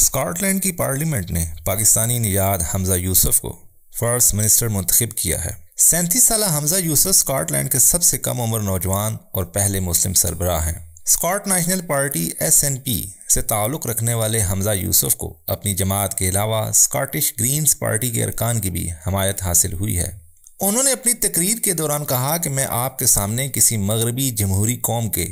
Scotland की parliament ने पाकिस्तानी निजात हमजा यूसुफ को फर्स्ट मिनिस्टर मुंतब किया है सैंतीस साल हमजा यूसुफ स्कॉटलैंड के सबसे कम उम्र नौजवान और पहले मुस्लिम सरबराह हैं Scot national party S N P से ताल्लुक़ रखने वाले हमजा यूसुफ को अपनी जमात के अलावा स्कॉटिश ग्रीन्स पार्टी के अरकान की भी हमायत हासिल हुई है उन्होंने अपनी तकरीर के दौरान कहा कि मैं आपके सामने किसी मगरबी जमहूरी कौम के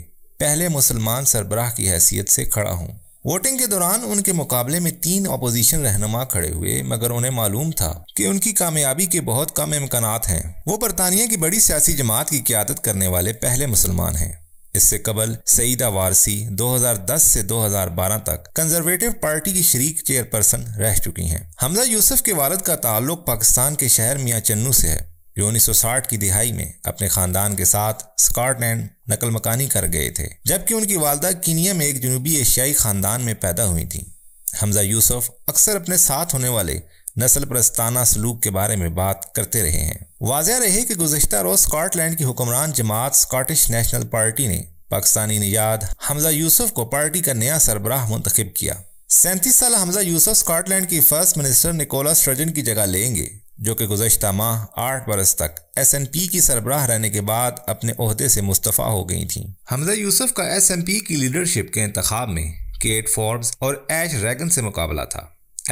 पहले मुसलमान सरबराह की हैसियत से खड़ा हूँ वोटिंग के दौरान उनके मुकाबले में तीन अपोजिशन रहनुमा खड़े हुए मगर उन्हें मालूम था कि उनकी कामयाबी के बहुत कम इम्कान हैं वो बरतानिया की बड़ी सियासी जमात की क्यादत करने वाले पहले मुसलमान हैं इससे कबल सईदा वारसी 2010 से 2012 तक कंजर्वेटिव पार्टी की शरीक चेयरपर्सन रह चुकी हैं हमजा यूसुफ के वालद का ताल्लुक पाकिस्तान के शहर मियाँ चन्नू से है जो 1960 की दिहाई में अपने खानदान के साथ स्कॉटलैंड नकल मकानी कर गए थे जबकि उनकी वालदा कीनिया में एक जनूबी एशियाई खानदान में पैदा हुई थी हमजा यूसुफ अक्सर अपने साथ होने वाले नस्ल प्रस्ताना सलूक के बारे में बात करते रहे हैं वाजह रहे कि गुजशत रोज स्कॉटलैंड की हुक्मरान जमात स्कॉटिश नेशनल पार्टी ने पाकिस्तानी निजात हमजा यूसुफ को पार्टी का नया सरबराह मंतखब किया सैंतीस साल हमजा यूसुफ स्कॉटलैंड की फर्स्ट मिनिस्टर निकोला स्ट्रजन की जगह लेंगे जो कि गुजशत माह आठ बरस तक एस एन पी की सरबराह रहने के बाद अपने अहदे से मुस्तफ़ा हो गई थी हमजा यूसुफ का एस एन पी की लीडरशिप के इंतब में केट फॉर्ब्स और ऐश रैगन से मुकाबला था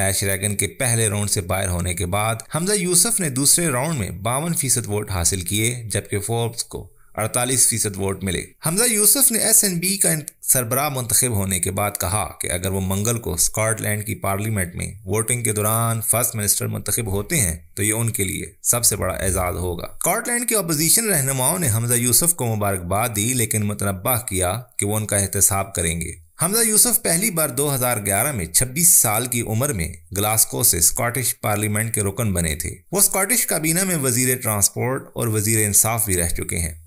ऐश रैगन के पहले राउंड से बाहर होने के बाद हमजा यूसुफ ने दूसरे राउंड में बावन फीसद वोट हासिल किए जबकि फोर्ब्स को अड़तालीस फीसद वोट मिले हमजा यूसुफ ने एस एन बी का सरबराह मंतखब होने के बाद कहा कि अगर वो मंगल को स्कॉटलैंड की पार्लियामेंट में वोटिंग के दौरान फर्स्ट मिनिस्टर मंतखब होते हैं तो ये उनके लिए सबसे बड़ा एजाज होगा स्कॉटलैंड के अपोजिशन रहनुमाओं ने हमजा यूसुफ को मुबारकबाद दी लेकिन मुतनबा किया कि वो उनका एहतसाब करेंगे हमजा यूसुफ पहली बार 2011 में 26 साल की उम्र में ग्लास्को से स्कॉटिश पार्लियामेंट के रुकन बने थे वो स्कॉटिश काबीना में वजीर ट्रांसपोर्ट और वजीर इंसाफ भी रह चुके हैं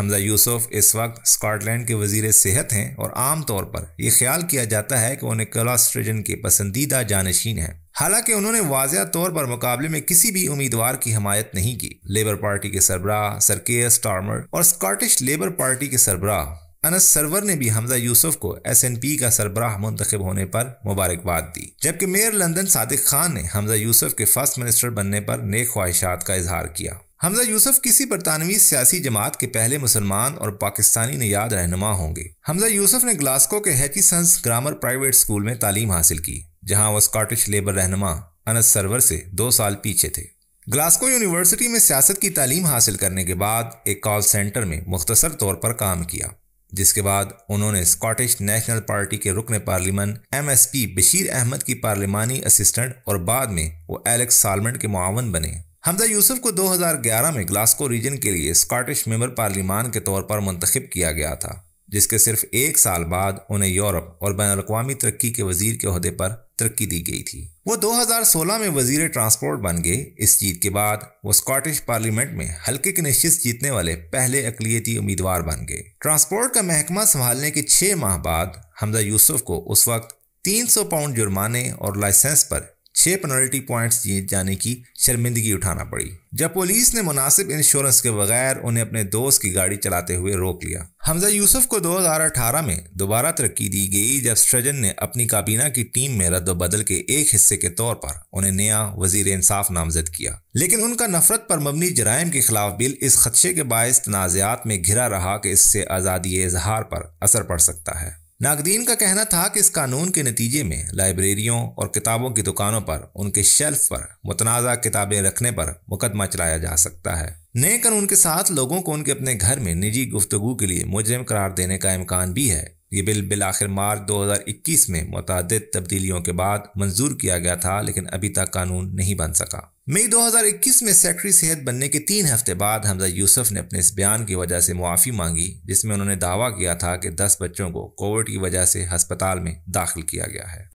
हमजा यूसुफ इस वक्त स्कॉटलैंड के वजीर सेहत हैं और आम तौर पर यह ख्याल किया जाता है कि वो निकोलास्ट्रेजन के पसंदीदा जानशीन हैं हालांकि उन्होंने वाजह तौर पर मुकाबले में किसी भी उम्मीदवार की हमायत नहीं की लेबर पार्टी के सरबराह सरकेयर स्टार्मर और स्कॉटिश लेबर पार्टी के सरबराह अनस सरवर ने भी हमजा यूसुफ को एस एन पी का सरबराह मुंतब होने पर मुबारकबाद दी जबकि मेयर लंदन सादिक खान ने हमजा यूसुफ के फर्स्ट मिनिस्टर बनने पर नेक ख्वाहिशात का इजहार किया हमजा यूसुफ किसी बरतानवी सियासी जमात के पहले मुसलमान और पाकिस्तानी ने याद रहनुमा होंगे हमजा यूसुफ ने ग्लास्को के Hutchesons grammar private school में तालीम हासिल की जहाँ वह स्कॉटिश लेबर रहनुमा अनस सरवर से दो साल पीछे थे ग्लास्को यूनिवर्सिटी में सियासत की तालीम हासिल करने के बाद एक कॉल सेंटर में मुख्तसर तौर पर काम किया जिसके बाद उन्होंने स्कॉटिश नेशनल पार्टी के रुकन एस पी बशीर अहमद की पार्लिमानी असिस्टेंट और बाद में वो एलेक्स सालमेंट के मुआवन बने हमजा यूसुफ को 2011 में ग्लास्को रीजन के लिए स्कॉटिश मेंबर पार्लियामान के तौर पर मंतखब किया गया था जिसके सिर्फ एक साल बाद उन्हें यूरोप और बैन अवी तरक्की के वजीर के अहदे पर तरक्की दी गई थी वो 2016 में वजीर ट्रांसपोर्ट बन गए इस जीत के बाद वो स्कॉटिश पार्लियामेंट में हल्के की नशिस्त जीतने वाले पहले अकलीती उम्मीदवार बन गए ट्रांसपोर्ट का महकमा संभालने के छह माह बाद हमजा यूसुफ को उस वक्त 300 पाउंड जुर्माने और लाइसेंस पर छह पेनल्टी पॉइंट्स जीत जाने की शर्मिंदगी उठाना पड़ी जब पुलिस ने मुनासिब इंश्योरेंस के बगैर उन्हें अपने दोस्त की गाड़ी चलाते हुए रोक लिया हमजा यूसुफ को 2018 में दोबारा तरक्की दी गई जब स्ट्रजन ने अपनी काबीना की टीम में रद्द बदल के एक हिस्से के तौर पर उन्हें नया वजीर इंसाफ नामजद किया लेकिन उनका नफरत पर मबनी जराइम के खिलाफ बिल इस खदशे के बायस तनाज़ात में घिरा रहा कि इससे आज़ादी इजहार पर असर पड़ सकता है नागदीन का कहना था कि इस कानून के नतीजे में लाइब्रेरियों और किताबों की दुकानों पर उनके शेल्फ पर मुतनाज़ा किताबें रखने पर मुकदमा चलाया जा सकता है नए कानून के साथ लोगों को उनके अपने घर में निजी गुफ्तगु के लिए मुजरम करार देने का इम्कान भी है ये बिल बिल आखिर मार्च 2021 में मुतद तब्दीलियों के बाद मंजूर किया गया था लेकिन अभी तक कानून नहीं बन सका मई 2021 में सेक्रेटरी सेहत बनने के तीन हफ्ते बाद हमजा यूसुफ ने अपने इस बयान की वजह से मुआफ़ी मांगी जिसमें उन्होंने दावा किया था कि 10 बच्चों को कोविड की वजह से हस्पताल में दाखिल किया गया है